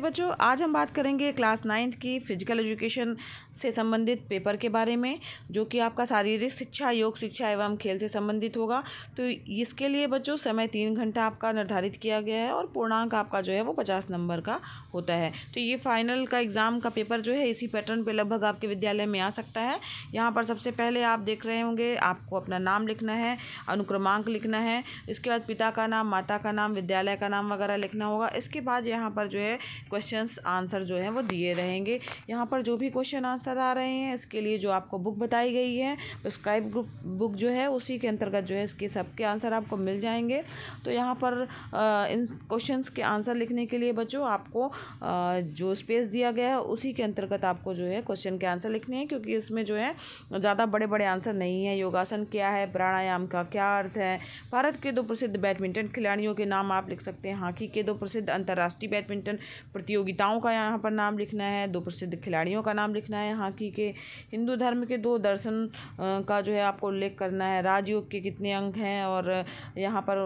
बच्चों आज हम बात करेंगे क्लास नाइन्थ की फिजिकल एजुकेशन से संबंधित पेपर के बारे में जो कि आपका शारीरिक शिक्षा योग शिक्षा एवं खेल से संबंधित होगा तो इसके लिए बच्चों समय तीन घंटा आपका निर्धारित किया गया है और पूर्णांक आपका जो है वो पचास नंबर का होता है तो ये फाइनल का एग्ज़ाम का पेपर जो है इसी पैटर्न पर लगभग आपके विद्यालय में आ सकता है यहाँ पर सबसे पहले आप देख रहे होंगे आपको अपना नाम लिखना है अनुक्रमांक लिखना है इसके बाद पिता का नाम माता का नाम विद्यालय का नाम वगैरह लिखना होगा इसके बाद यहाँ पर जो है क्वेश्चंस आंसर जो है वो दिए रहेंगे यहाँ पर जो भी क्वेश्चन आंसर आ रहे हैं इसके लिए जो आपको बुक बताई गई है प्रिस्क्राइब ग्रुप बुक जो है उसी के अंतर्गत जो है इसके सबके आंसर आपको मिल जाएंगे तो यहाँ पर इन क्वेश्चन के आंसर लिखने के लिए बच्चों आपको जो स्पेस दिया गया है उसी के अंतर्गत आपको जो है क्वेश्चन के आंसर लिखने हैं क्योंकि इसमें जो है ज़्यादा बड़े बड़े आंसर नहीं है योगासन क्या है प्राणायाम का क्या अर्थ है भारत के दो प्रसिद्ध बैडमिंटन खिलाड़ियों के नाम आप लिख सकते हैं हॉकी के दो प्रसिद्ध अंतर्राष्ट्रीय बैडमिंटन प्रतियोगिताओं का यहाँ पर नाम लिखना है दो प्रसिद्ध खिलाड़ियों का नाम लिखना है हॉकी के हिंदू धर्म के दो दर्शन का जो है आपको उल्लेख करना है राजयोग के कितने अंक हैं और यहाँ पर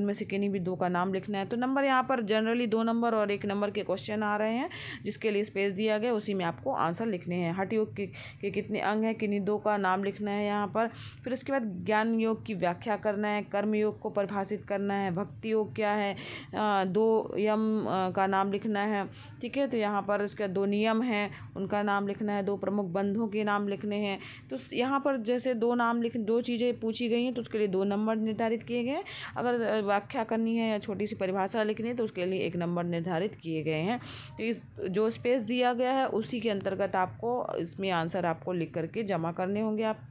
उनमें से किन्हीं भी दो का नाम लिखना है तो नंबर यहाँ पर जनरली दो नंबर और एक नंबर के क्वेश्चन आ रहे हैं जिसके लिए स्पेस दिया गया उसी में आपको आंसर लिखने हैं हठ योग के, के कितने अंग हैं किन्हीं दो का नाम लिखना है यहाँ पर फिर उसके बाद ज्ञान योग की व्याख्या करना है कर्म योग को परिभाषित करना है भक्ति योग क्या है दो यम का नाम लिखना है है ठीक है तो यहाँ पर इसका दो नियम हैं उनका नाम लिखना है दो प्रमुख बंधों के नाम लिखने हैं तो यहाँ पर जैसे दो नाम लिख दो चीज़ें पूछी गई हैं तो उसके लिए दो नंबर निर्धारित किए गए अगर व्याख्या करनी है या छोटी सी परिभाषा लिखनी है तो उसके लिए एक नंबर निर्धारित किए गए हैं तो इस जो स्पेस दिया गया है उसी के अंतर्गत आपको इसमें आंसर आपको लिख करके जमा करने होंगे आप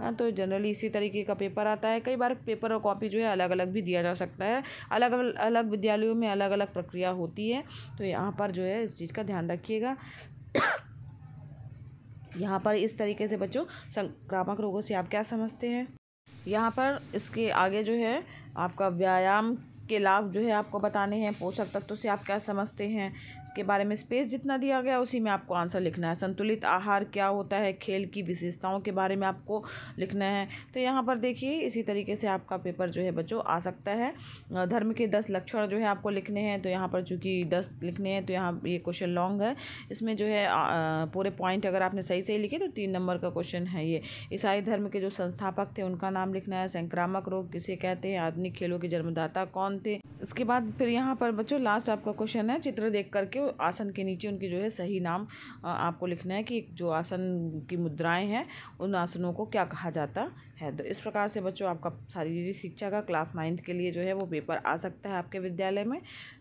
हाँ, तो जनरली इसी तरीके का पेपर आता है कई बार पेपर और कॉपी जो है अलग अलग भी दिया जा सकता है अलग अलग विद्यालयों में अलग अलग प्रक्रिया होती है तो यहाँ यहाँ पर जो है इस चीज़ का ध्यान रखिएगा यहाँ पर इस तरीके से बच्चों संक्रामक रोगों से आप क्या समझते हैं यहाँ पर इसके आगे जो है आपका व्यायाम के लाभ जो है आपको बताने हैं पोषक तत्व से आप क्या समझते हैं इसके बारे में स्पेस जितना दिया गया उसी में आपको आंसर लिखना है संतुलित आहार क्या होता है खेल की विशेषताओं के बारे में आपको लिखना है तो यहाँ पर देखिए इसी तरीके से आपका पेपर जो है बच्चों आ सकता है धर्म के दस लक्षण जो है आपको लिखने हैं तो यहाँ पर चूँकि दस लिखने हैं तो यहाँ ये क्वेश्चन लॉन्ग है इसमें जो है पूरे पॉइंट अगर आपने सही सही लिखे तो तीन नंबर का क्वेश्चन है ये ईसाई धर्म के जो संस्थापक थे उनका नाम लिखना है संक्रामक रोग किसे कहते हैं आधुनिक खेलों के जन्मदाता कौन इसके बाद फिर यहाँ पर बच्चों लास्ट आपका क्वेश्चन है चित्र देख करके आसन के नीचे उनके जो है सही नाम आपको लिखना है कि जो आसन की मुद्राएं हैं उन आसनों को क्या कहा जाता है तो इस प्रकार से बच्चों आपका शारीरिक शिक्षा का क्लास नाइन्थ के लिए जो है वो पेपर आ सकता है आपके विद्यालय में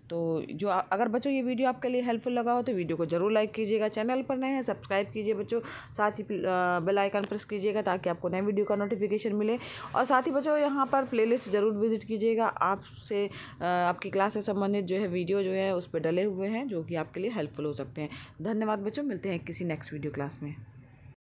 तो जो अगर बच्चों ये वीडियो आपके लिए हेल्पफुल लगा हो तो वीडियो को जरूर लाइक कीजिएगा चैनल पर नए हैं सब्सक्राइब कीजिए बच्चों साथ ही बेल आइकन प्रेस कीजिएगा ताकि आपको नए वीडियो का नोटिफिकेशन मिले और साथ ही बच्चों यहाँ पर प्लेलिस्ट ज़रूर विजिट कीजिएगा आपसे आपकी क्लास से संबंधित जो है वीडियो जो है उस पर डले हुए हैं जो कि आपके लिए हेल्पफुल हो सकते हैं धन्यवाद बच्चों मिलते हैं किसी नेक्स्ट वीडियो क्लास में